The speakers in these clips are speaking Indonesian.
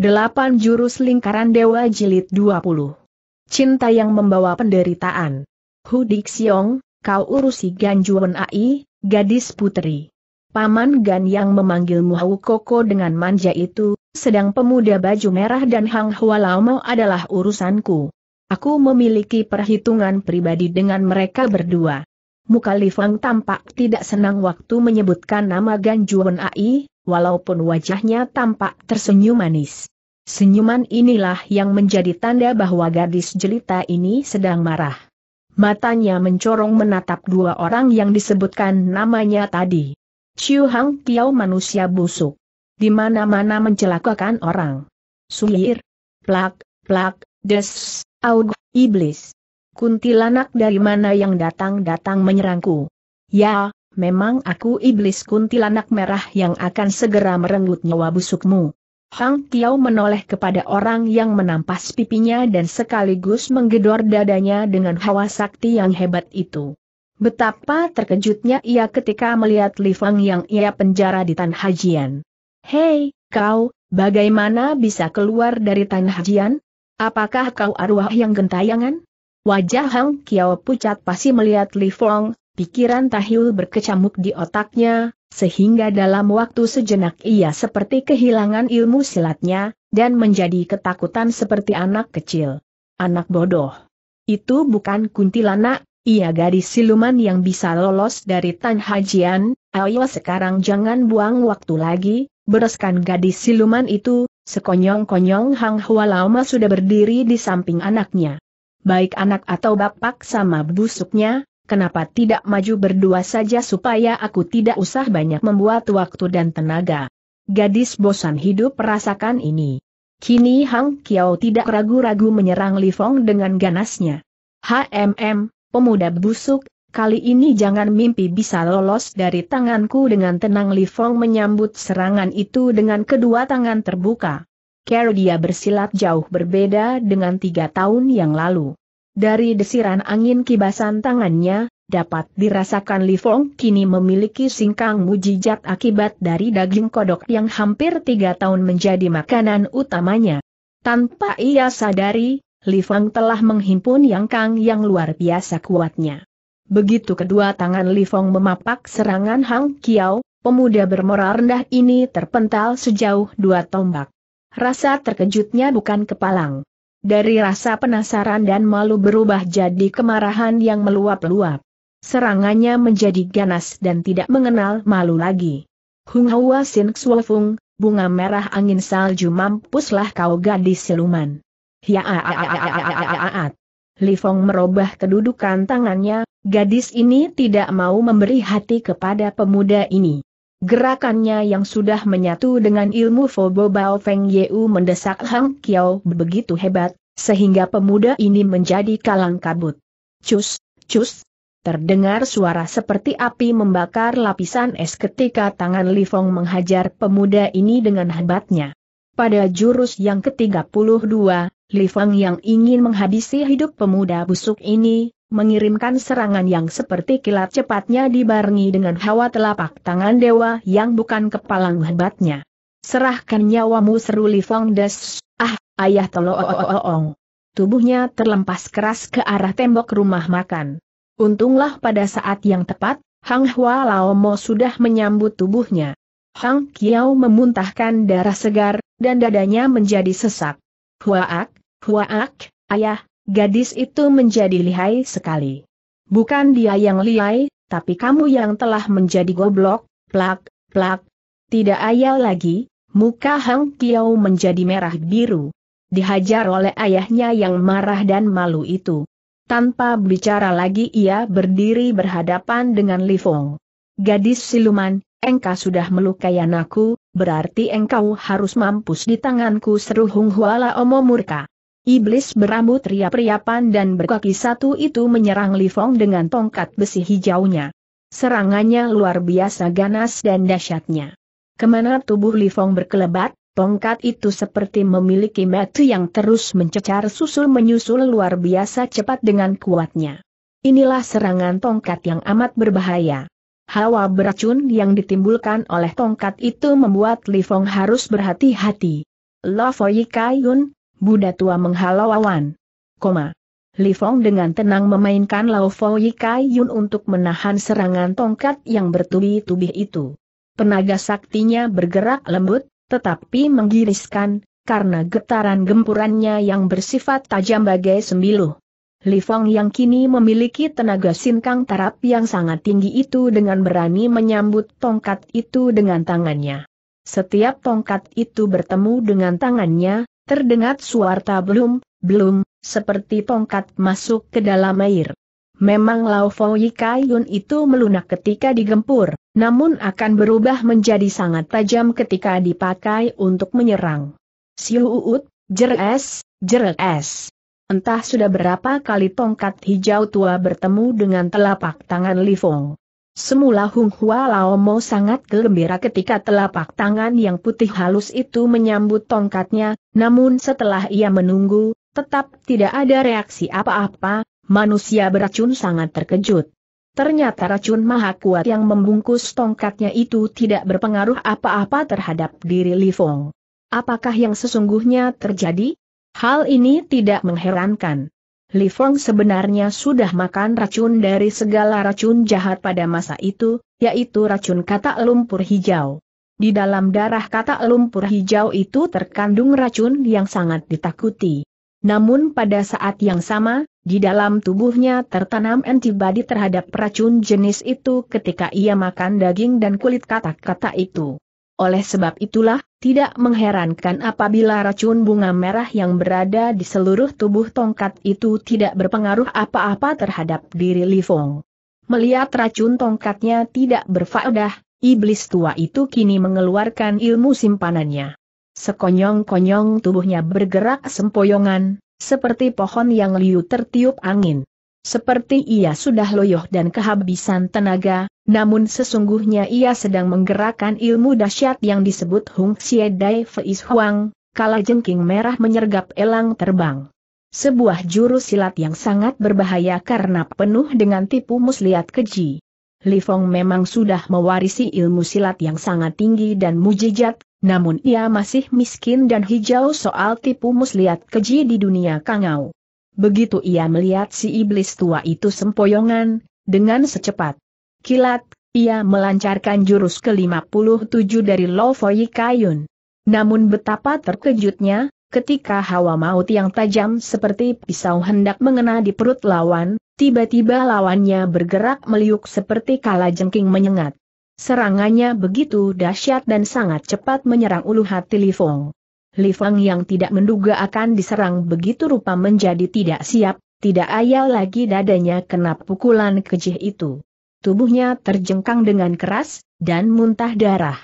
Delapan jurus lingkaran dewa jilid 20. Cinta yang membawa penderitaan. Hu Siong, kau urusi Ganjuan Ai, gadis putri. Paman Gan yang memanggilmu Hau Koko dengan manja itu, sedang pemuda baju merah dan Hang Hua adalah urusanku. Aku memiliki perhitungan pribadi dengan mereka berdua. Muka Li Feng tampak tidak senang waktu menyebutkan nama Gan Juwen Ai, walaupun wajahnya tampak tersenyum manis. Senyuman inilah yang menjadi tanda bahwa gadis jelita ini sedang marah. Matanya mencorong menatap dua orang yang disebutkan namanya tadi. Chiu Hang Kiao manusia busuk. Di mana-mana mencelakakan orang. Sulir. Plak, plak, des, aug, iblis. Kuntilanak dari mana yang datang-datang menyerangku. Ya, memang aku iblis kuntilanak merah yang akan segera merenggut nyawa busukmu. Hang Kiao menoleh kepada orang yang menampas pipinya dan sekaligus menggedor dadanya dengan hawa sakti yang hebat itu. Betapa terkejutnya ia ketika melihat Li Fang yang ia penjara di Tan Hajian. Hei, kau, bagaimana bisa keluar dari Tan Hajian? Apakah kau arwah yang gentayangan? Wajah Hang Kiao pucat pasti melihat Li Fang, Pikiran Tahil berkecamuk di otaknya, sehingga dalam waktu sejenak ia seperti kehilangan ilmu silatnya, dan menjadi ketakutan seperti anak kecil. Anak bodoh. Itu bukan kuntilanak, ia gadis siluman yang bisa lolos dari Tan Hajian, ayo sekarang jangan buang waktu lagi, bereskan gadis siluman itu, sekonyong-konyong Hang Hua Lama sudah berdiri di samping anaknya. Baik anak atau bapak sama busuknya, kenapa tidak maju berdua saja supaya aku tidak usah banyak membuat waktu dan tenaga. Gadis bosan hidup perasakan ini. Kini Hang Kiao tidak ragu-ragu menyerang Li Fong dengan ganasnya. HMM, pemuda busuk, kali ini jangan mimpi bisa lolos dari tanganku dengan tenang Li Fong menyambut serangan itu dengan kedua tangan terbuka. Care dia bersilat jauh berbeda dengan tiga tahun yang lalu. Dari desiran angin kibasan tangannya, dapat dirasakan Li Fong kini memiliki singkang mujijat akibat dari daging kodok yang hampir tiga tahun menjadi makanan utamanya. Tanpa ia sadari, Li Fong telah menghimpun yang kang yang luar biasa kuatnya. Begitu kedua tangan Li Fong memapak serangan Hang Kiao, pemuda bermoral rendah ini terpental sejauh dua tombak. Rasa terkejutnya bukan kepalang. Dari rasa penasaran dan malu berubah jadi kemarahan yang meluap-luap. Serangannya menjadi ganas dan tidak mengenal malu lagi. Hung Hua Sin Xuofung, bunga merah angin salju mampuslah kau gadis siluman. Hiaaaaaaaaaaat. Li Fong merubah kedudukan tangannya, gadis ini tidak mau memberi hati kepada pemuda ini. Gerakannya yang sudah menyatu dengan ilmu Fobo Bao Feng Yeu mendesak Hang Kiao begitu hebat, sehingga pemuda ini menjadi kalang kabut. Cus, cus. Terdengar suara seperti api membakar lapisan es ketika tangan Li Fong menghajar pemuda ini dengan hebatnya. Pada jurus yang ke-32, Li Fong yang ingin menghabisi hidup pemuda busuk ini, mengirimkan serangan yang seperti kilat cepatnya dibarengi dengan hawa telapak tangan dewa yang bukan kepalang hebatnya. Serahkan nyawamu seru Li Fong Des, ah, ayah tolong. Tubuhnya terlempas keras ke arah tembok rumah makan. Untunglah pada saat yang tepat, Hang Hua lao mo sudah menyambut tubuhnya. Hang Kiao memuntahkan darah segar, dan dadanya menjadi sesak. Huaak, huaak, ayah, Gadis itu menjadi lihai sekali. Bukan dia yang lihai, tapi kamu yang telah menjadi goblok, plak, plak. Tidak ayal lagi, muka Hang Kiao menjadi merah biru. Dihajar oleh ayahnya yang marah dan malu itu. Tanpa bicara lagi ia berdiri berhadapan dengan Li Fong. Gadis siluman, engkau sudah melukai anakku, berarti engkau harus mampus di tanganku seru Hung Huala Omo murka. Iblis berambut ria-ria riapan dan berkaki satu itu menyerang Lifong dengan tongkat besi hijaunya. Serangannya luar biasa ganas dan dahsyatnya. Kemana tubuh Lifong berkelebat, tongkat itu seperti memiliki metu yang terus mencecar susul menyusul luar biasa cepat dengan kuatnya. Inilah serangan tongkat yang amat berbahaya. Hawa beracun yang ditimbulkan oleh tongkat itu membuat Lifong harus berhati-hati. Lo Kayun, Buddha tua menghalau awan. Koma. Li Fong dengan tenang memainkan Lao Fo Yikai Yun untuk menahan serangan tongkat yang bertubi-tubi itu. Penaga saktinya bergerak lembut, tetapi menggiriskan, karena getaran gempurannya yang bersifat tajam bagai sembilu. Li Fong yang kini memiliki tenaga sinkang tarap yang sangat tinggi itu dengan berani menyambut tongkat itu dengan tangannya. Setiap tongkat itu bertemu dengan tangannya, terdengar suara belum, belum, seperti tongkat masuk ke dalam air. Memang Lao Foi Kaiyun itu melunak ketika digempur, namun akan berubah menjadi sangat tajam ketika dipakai untuk menyerang. Siu Uut, jeres, jeres. Entah sudah berapa kali tongkat hijau tua bertemu dengan telapak tangan Li Fong. Semula Hung Hua Laomo sangat gembira ketika telapak tangan yang putih halus itu menyambut tongkatnya, namun setelah ia menunggu, tetap tidak ada reaksi apa-apa, manusia beracun sangat terkejut. Ternyata racun maha kuat yang membungkus tongkatnya itu tidak berpengaruh apa-apa terhadap diri Li Fong. Apakah yang sesungguhnya terjadi? Hal ini tidak mengherankan. Li Fong sebenarnya sudah makan racun dari segala racun jahat pada masa itu, yaitu racun kata lumpur hijau. Di dalam darah kata lumpur hijau itu terkandung racun yang sangat ditakuti. Namun pada saat yang sama, di dalam tubuhnya tertanam antibodi terhadap racun jenis itu ketika ia makan daging dan kulit katak kata itu. Oleh sebab itulah, tidak mengherankan apabila racun bunga merah yang berada di seluruh tubuh tongkat itu tidak berpengaruh apa-apa terhadap diri Li Fong. Melihat racun tongkatnya tidak berfaedah, iblis tua itu kini mengeluarkan ilmu simpanannya. Sekonyong-konyong tubuhnya bergerak sempoyongan, seperti pohon yang liu tertiup angin. Seperti ia sudah loyoh dan kehabisan tenaga, namun sesungguhnya ia sedang menggerakkan ilmu dahsyat yang disebut Hung Xie Dai Feis Huang, kala jengking merah menyergap elang terbang. Sebuah jurus silat yang sangat berbahaya karena penuh dengan tipu muslihat keji. Li Fong memang sudah mewarisi ilmu silat yang sangat tinggi dan mujijat, namun ia masih miskin dan hijau soal tipu muslihat keji di dunia kangau. Begitu ia melihat si iblis tua itu sempoyongan, dengan secepat kilat, ia melancarkan jurus ke-57 dari Lofoyi Kayun. Namun betapa terkejutnya, ketika hawa maut yang tajam seperti pisau hendak mengena di perut lawan, tiba-tiba lawannya bergerak meliuk seperti kala jengking menyengat. Serangannya begitu dahsyat dan sangat cepat menyerang ulu hati Li Fong. Li Feng yang tidak menduga akan diserang begitu rupa menjadi tidak siap, tidak ayal lagi dadanya kena pukulan kejih itu. Tubuhnya terjengkang dengan keras, dan muntah darah.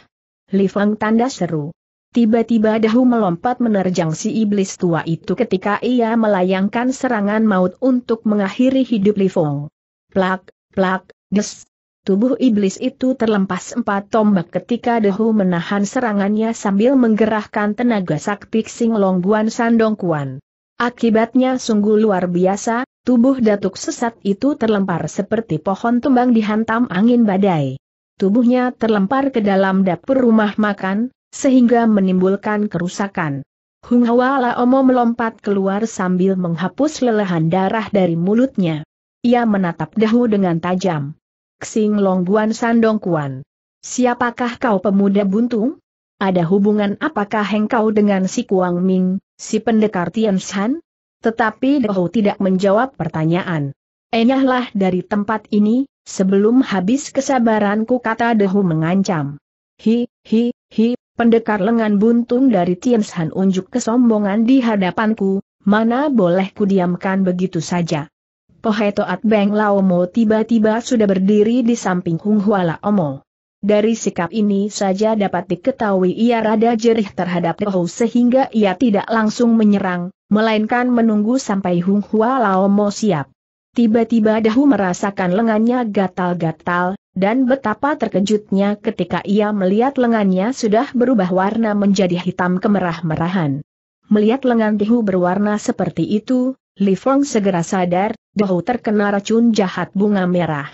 Li Feng tanda seru. Tiba-tiba dahu melompat menerjang si iblis tua itu ketika ia melayangkan serangan maut untuk mengakhiri hidup Li Feng. Plak, plak, des, Tubuh iblis itu terlempas empat tombak ketika Dehu menahan serangannya sambil menggerahkan tenaga sakti Sing Longguan Sandong Kuan. Akibatnya sungguh luar biasa, tubuh datuk sesat itu terlempar seperti pohon tumbang dihantam angin badai. Tubuhnya terlempar ke dalam dapur rumah makan, sehingga menimbulkan kerusakan. Hung Hwa Omo melompat keluar sambil menghapus lelehan darah dari mulutnya. Ia menatap Dahu dengan tajam. Xing Longguan Sandong Kuan. Siapakah kau pemuda buntung? Ada hubungan apakah engkau dengan si Kuang Ming, si pendekar Tian Shan? Tetapi Dohu tidak menjawab pertanyaan. Enyahlah dari tempat ini, sebelum habis kesabaranku kata Dehu mengancam. Hi, hi, hi, pendekar lengan buntung dari Tian Shan unjuk kesombongan di hadapanku, mana boleh kudiamkan begitu saja. Pohai Toat Beng Laomo tiba-tiba sudah berdiri di samping Hung Hua Laomo. Dari sikap ini saja dapat diketahui ia rada jerih terhadap Tohu sehingga ia tidak langsung menyerang, melainkan menunggu sampai Hung Hua Laomo siap. Tiba-tiba Dahu merasakan lengannya gatal-gatal, dan betapa terkejutnya ketika ia melihat lengannya sudah berubah warna menjadi hitam kemerah-merahan. Melihat lengan Dahu berwarna seperti itu, Li Fong segera sadar, Dohu terkena racun jahat bunga merah.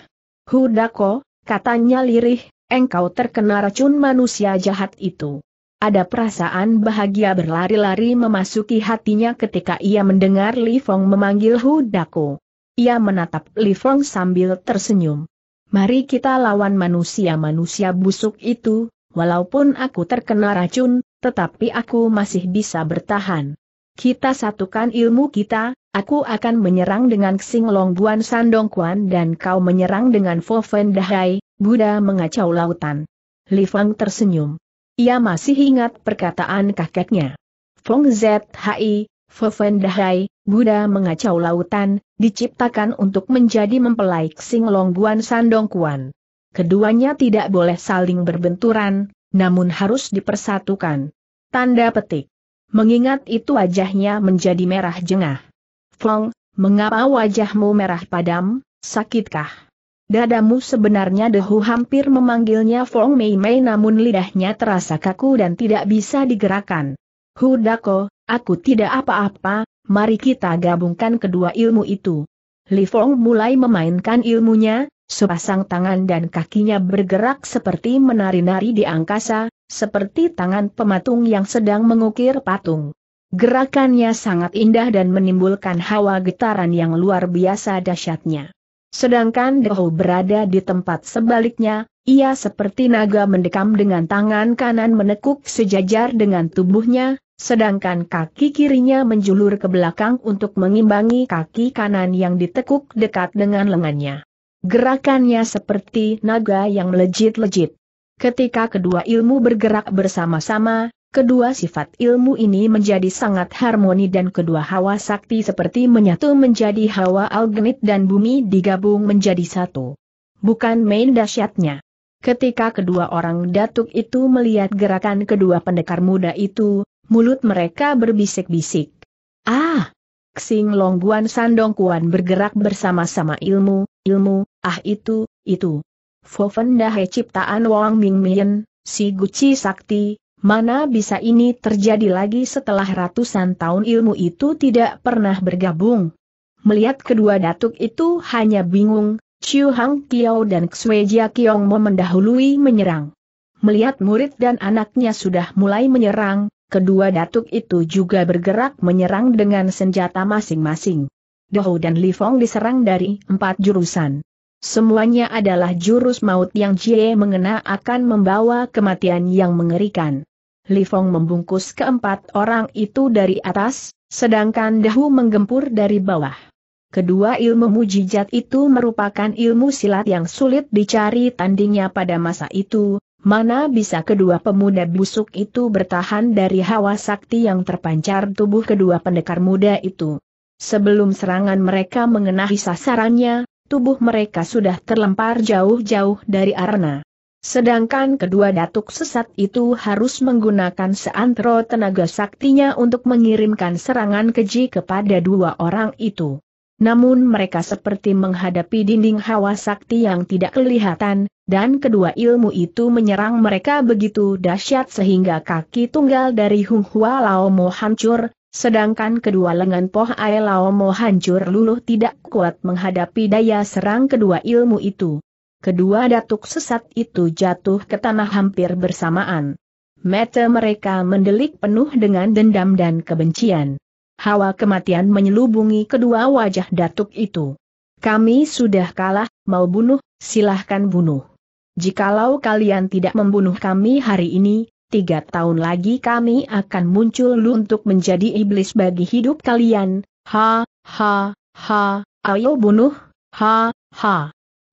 Hudako, katanya lirih, engkau terkena racun manusia jahat itu. Ada perasaan bahagia berlari-lari memasuki hatinya ketika ia mendengar Li Fong memanggil Hudako. Ia menatap Li Fong sambil tersenyum. Mari kita lawan manusia-manusia busuk itu, walaupun aku terkena racun, tetapi aku masih bisa bertahan. Kita satukan ilmu kita, aku akan menyerang dengan Xing Long Buan Sandong Kuan dan kau menyerang dengan Fo Fen Dahai, Buddha mengacau lautan. Li Fang tersenyum. Ia masih ingat perkataan kakeknya. Fong Zhi, Fo Fen Dahai, Buddha mengacau lautan, diciptakan untuk menjadi mempelai Xing Long Buan Sandong Kuan. Keduanya tidak boleh saling berbenturan, namun harus dipersatukan. Tanda petik. Mengingat itu wajahnya menjadi merah jengah. Fong, mengapa wajahmu merah padam, sakitkah? Dadamu sebenarnya Dehu hampir memanggilnya Fong Mei Mei namun lidahnya terasa kaku dan tidak bisa digerakkan. Hudako, aku tidak apa-apa, mari kita gabungkan kedua ilmu itu. Li Fong mulai memainkan ilmunya, sepasang tangan dan kakinya bergerak seperti menari-nari di angkasa, seperti tangan pematung yang sedang mengukir patung. Gerakannya sangat indah dan menimbulkan hawa getaran yang luar biasa dahsyatnya. Sedangkan Dehu berada di tempat sebaliknya, ia seperti naga mendekam dengan tangan kanan menekuk sejajar dengan tubuhnya, sedangkan kaki kirinya menjulur ke belakang untuk mengimbangi kaki kanan yang ditekuk dekat dengan lengannya. Gerakannya seperti naga yang melejit-lejit. Ketika kedua ilmu bergerak bersama-sama, kedua sifat ilmu ini menjadi sangat harmoni dan kedua hawa sakti seperti menyatu menjadi hawa algenit dan bumi digabung menjadi satu. Bukan main dahsyatnya. Ketika kedua orang datuk itu melihat gerakan kedua pendekar muda itu, mulut mereka berbisik-bisik. Ah! Ksing Longguan Sandong Kuan bergerak bersama-sama ilmu, ilmu, ah itu, itu. Foven Dahe ciptaan Wang Mingmian, si Guci Sakti, mana bisa ini terjadi lagi setelah ratusan tahun ilmu itu tidak pernah bergabung. Melihat kedua datuk itu hanya bingung, Chiu Hang Kiao dan Xue Jia Kiong Mo menyerang. Melihat murid dan anaknya sudah mulai menyerang, kedua datuk itu juga bergerak menyerang dengan senjata masing-masing. Doho dan Li Fong diserang dari empat jurusan. Semuanya adalah jurus maut yang Jie mengena akan membawa kematian yang mengerikan. Li Fong membungkus keempat orang itu dari atas, sedangkan Dahu menggempur dari bawah. Kedua ilmu mujizat itu merupakan ilmu silat yang sulit dicari tandingnya pada masa itu, mana bisa kedua pemuda busuk itu bertahan dari hawa sakti yang terpancar tubuh kedua pendekar muda itu. Sebelum serangan mereka mengenai sasarannya, tubuh mereka sudah terlempar jauh-jauh dari arena. Sedangkan kedua datuk sesat itu harus menggunakan seantero tenaga saktinya untuk mengirimkan serangan keji kepada dua orang itu. Namun mereka seperti menghadapi dinding hawa sakti yang tidak kelihatan, dan kedua ilmu itu menyerang mereka begitu dahsyat sehingga kaki tunggal dari Hung Hua Lao Mo hancur, Sedangkan kedua lengan Poh Aelaomo hancur luluh tidak kuat menghadapi daya serang kedua ilmu itu. Kedua datuk sesat itu jatuh ke tanah hampir bersamaan. Mata mereka mendelik penuh dengan dendam dan kebencian. Hawa kematian menyelubungi kedua wajah datuk itu. Kami sudah kalah, mau bunuh, silahkan bunuh. Jikalau kalian tidak membunuh kami hari ini, tiga tahun lagi kami akan muncul lu untuk menjadi iblis bagi hidup kalian, ha, ha, ha, ayo bunuh, ha, ha.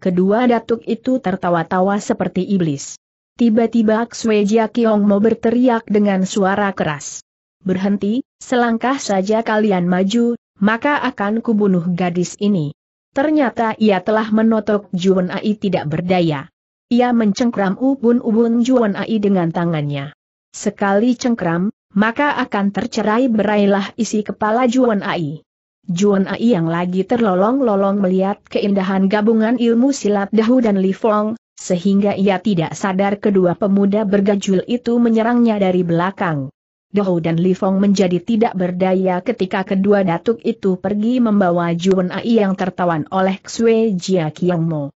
Kedua datuk itu tertawa-tawa seperti iblis. Tiba-tiba Xuejia Jia mau berteriak dengan suara keras. Berhenti, selangkah saja kalian maju, maka akan kubunuh gadis ini. Ternyata ia telah menotok Juan Ai tidak berdaya. Ia mencengkram ubun-ubun Juan Ai dengan tangannya. Sekali cengkram, maka akan tercerai berailah isi kepala Juan Ai. Juan Ai yang lagi terlolong-lolong melihat keindahan gabungan ilmu silat Dahu dan Li Fong, sehingga ia tidak sadar kedua pemuda bergajul itu menyerangnya dari belakang. Dahu dan Li Fong menjadi tidak berdaya ketika kedua datuk itu pergi membawa Juan Ai yang tertawan oleh Xue Jia Kiang Mo.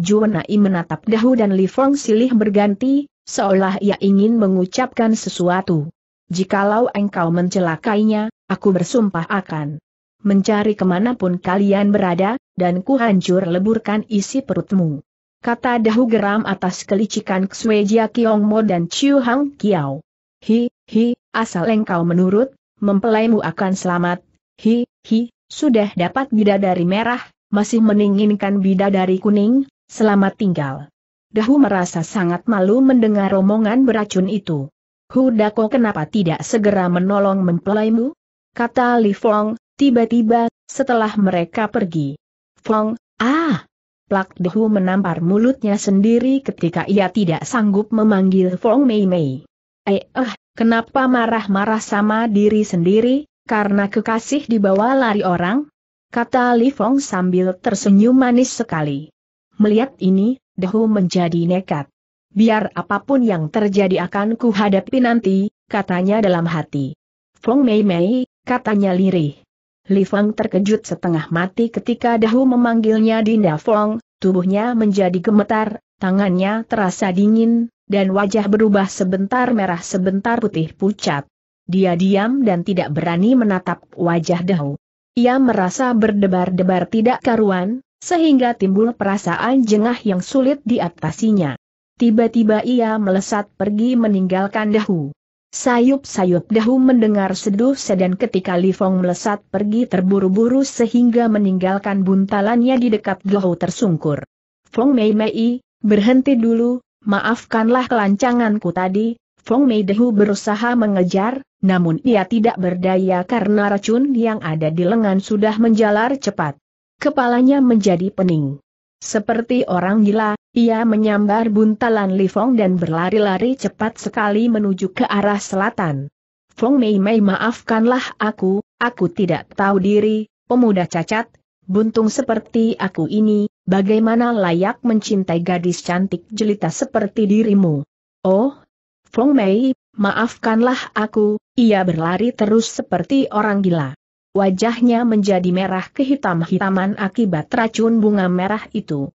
Juwenai menatap Dahu dan Li Fong silih berganti, seolah ia ingin mengucapkan sesuatu. Jikalau engkau mencelakainya, aku bersumpah akan mencari kemanapun kalian berada, dan ku hancur leburkan isi perutmu. Kata Dahu geram atas kelicikan Ksuejia Kiongmo dan Chiu Hang Kiao. Hi, hi, asal engkau menurut, mempelaimu akan selamat, hi, hi, sudah dapat bidadari merah, masih meninginkan bidadari kuning, Selamat tinggal. Dahu merasa sangat malu mendengar omongan beracun itu. Hudako kenapa tidak segera menolong mempelaimu? Kata Li Fong, tiba-tiba, setelah mereka pergi. Fong, ah! Plak Dahu menampar mulutnya sendiri ketika ia tidak sanggup memanggil Fong Mei Mei. Eh, eh, kenapa marah-marah sama diri sendiri, karena kekasih dibawa lari orang? Kata Li Fong sambil tersenyum manis sekali. Melihat ini, Dehu menjadi nekat. Biar apapun yang terjadi akan kuhadapi nanti, katanya dalam hati. Fong Mei Mei, katanya lirih. Li terkejut setengah mati ketika Dahu memanggilnya Dinda Fong, tubuhnya menjadi gemetar, tangannya terasa dingin, dan wajah berubah sebentar merah sebentar putih pucat. Dia diam dan tidak berani menatap wajah Dahu. Ia merasa berdebar-debar tidak karuan, sehingga timbul perasaan jengah yang sulit diatasinya. Tiba-tiba ia melesat pergi meninggalkan dahu. Sayup-sayup dahu mendengar seduh sedan ketika Lifong melesat pergi terburu-buru sehingga meninggalkan buntalannya di dekat dahu tersungkur. Fong Mei Mei, berhenti dulu, maafkanlah kelancanganku tadi, Fong Mei dahu berusaha mengejar, namun ia tidak berdaya karena racun yang ada di lengan sudah menjalar cepat. Kepalanya menjadi pening. Seperti orang gila, ia menyambar buntalan Li Fong dan berlari-lari cepat sekali menuju ke arah selatan. Fong Mei Mei maafkanlah aku, aku tidak tahu diri, pemuda cacat, buntung seperti aku ini, bagaimana layak mencintai gadis cantik jelita seperti dirimu. Oh, Fong Mei, maafkanlah aku, ia berlari terus seperti orang gila wajahnya menjadi merah kehitam-hitaman akibat racun bunga merah itu.